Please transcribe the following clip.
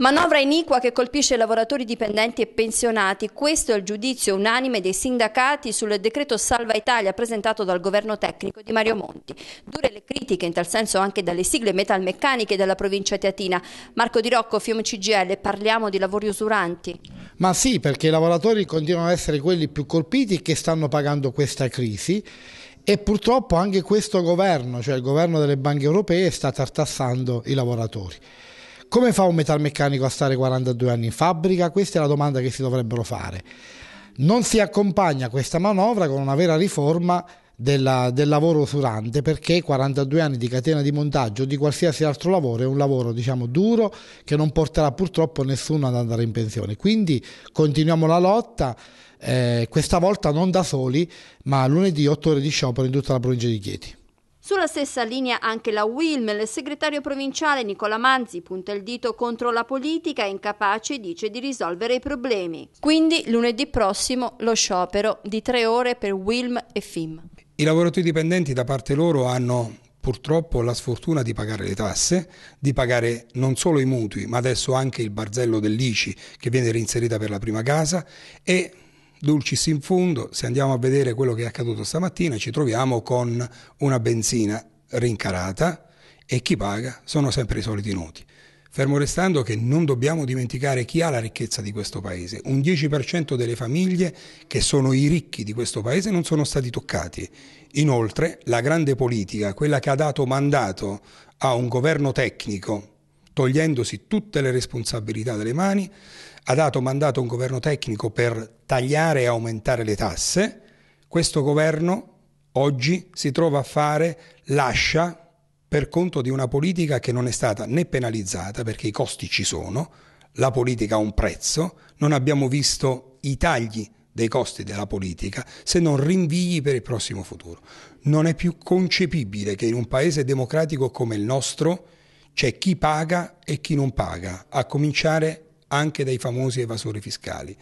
Manovra iniqua che colpisce lavoratori dipendenti e pensionati. Questo è il giudizio unanime dei sindacati sul decreto Salva Italia presentato dal governo tecnico di Mario Monti. Dure le critiche in tal senso anche dalle sigle metalmeccaniche della provincia teatina. Marco Di Rocco, Fiume CGL, parliamo di lavori usuranti. Ma sì, perché i lavoratori continuano ad essere quelli più colpiti che stanno pagando questa crisi e purtroppo anche questo governo, cioè il governo delle banche europee, sta tartassando i lavoratori. Come fa un metalmeccanico a stare 42 anni in fabbrica? Questa è la domanda che si dovrebbero fare. Non si accompagna questa manovra con una vera riforma della, del lavoro usurante perché 42 anni di catena di montaggio o di qualsiasi altro lavoro è un lavoro diciamo duro che non porterà purtroppo nessuno ad andare in pensione. Quindi continuiamo la lotta. Eh, questa volta non da soli, ma lunedì 8 ore di sciopero in tutta la provincia di Chieti. Sulla stessa linea anche la Wilm, il segretario provinciale Nicola Manzi punta il dito contro la politica e incapace, dice, di risolvere i problemi. Quindi lunedì prossimo lo sciopero di tre ore per Wilm e FIM. I lavoratori dipendenti da parte loro hanno purtroppo la sfortuna di pagare le tasse, di pagare non solo i mutui, ma adesso anche il barzello dell'ICI che viene reinserita per la prima casa e Dulcis in fundo, se andiamo a vedere quello che è accaduto stamattina, ci troviamo con una benzina rincarata e chi paga sono sempre i soliti noti. Fermo restando che non dobbiamo dimenticare chi ha la ricchezza di questo paese. Un 10% delle famiglie che sono i ricchi di questo paese non sono stati toccati. Inoltre la grande politica, quella che ha dato mandato a un governo tecnico, togliendosi tutte le responsabilità dalle mani, ha dato mandato a un governo tecnico per tagliare e aumentare le tasse, questo governo oggi si trova a fare lascia per conto di una politica che non è stata né penalizzata, perché i costi ci sono, la politica ha un prezzo, non abbiamo visto i tagli dei costi della politica, se non rinvii per il prossimo futuro. Non è più concepibile che in un paese democratico come il nostro c'è chi paga e chi non paga, a cominciare anche dai famosi evasori fiscali.